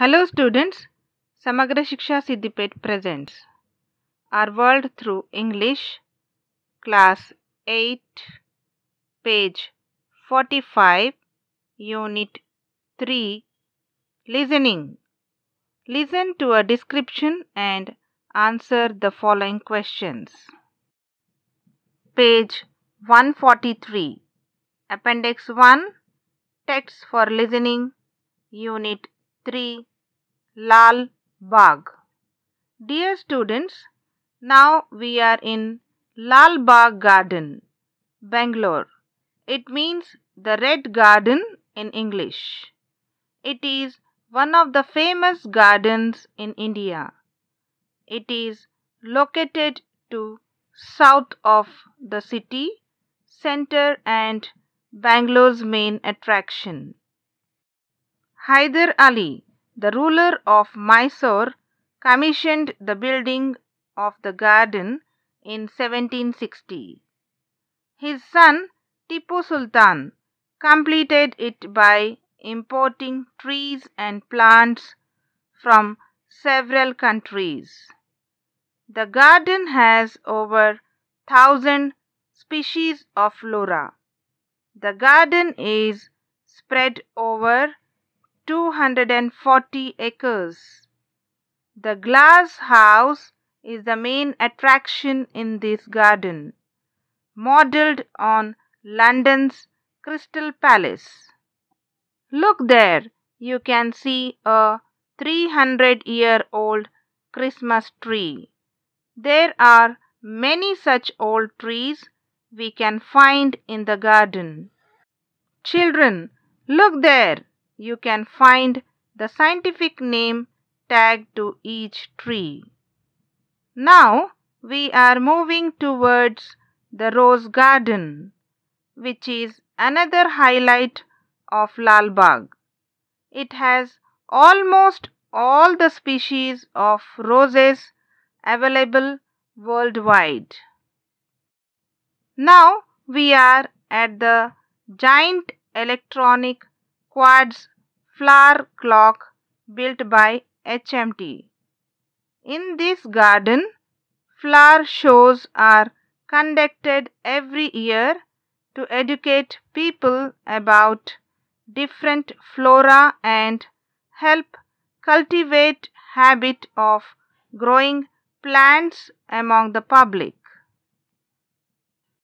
Hello students, Samagra Shiksha Siddipet presents Our World Through English, Class 8, page 45, Unit 3, Listening. Listen to a description and answer the following questions. Page 143, Appendix 1, Text for Listening, Unit 3 Lal Bagh. Dear students, now we are in Lal Bagh Garden, Bangalore. It means the Red Garden in English. It is one of the famous gardens in India. It is located to south of the city center and Bangalore's main attraction. Hyder Ali the ruler of Mysore commissioned the building of the garden in 1760. His son Tipu Sultan completed it by importing trees and plants from several countries. The garden has over 1000 species of flora. The garden is spread over 240 acres. The glass house is the main attraction in this garden, modeled on London's Crystal Palace. Look there, you can see a 300 year old Christmas tree. There are many such old trees we can find in the garden. Children, look there, you can find the scientific name tagged to each tree. Now we are moving towards the rose garden which is another highlight of Lalbagh. It has almost all the species of roses available worldwide. Now we are at the giant electronic quad's flower clock built by HMT. In this garden, flower shows are conducted every year to educate people about different flora and help cultivate habit of growing plants among the public.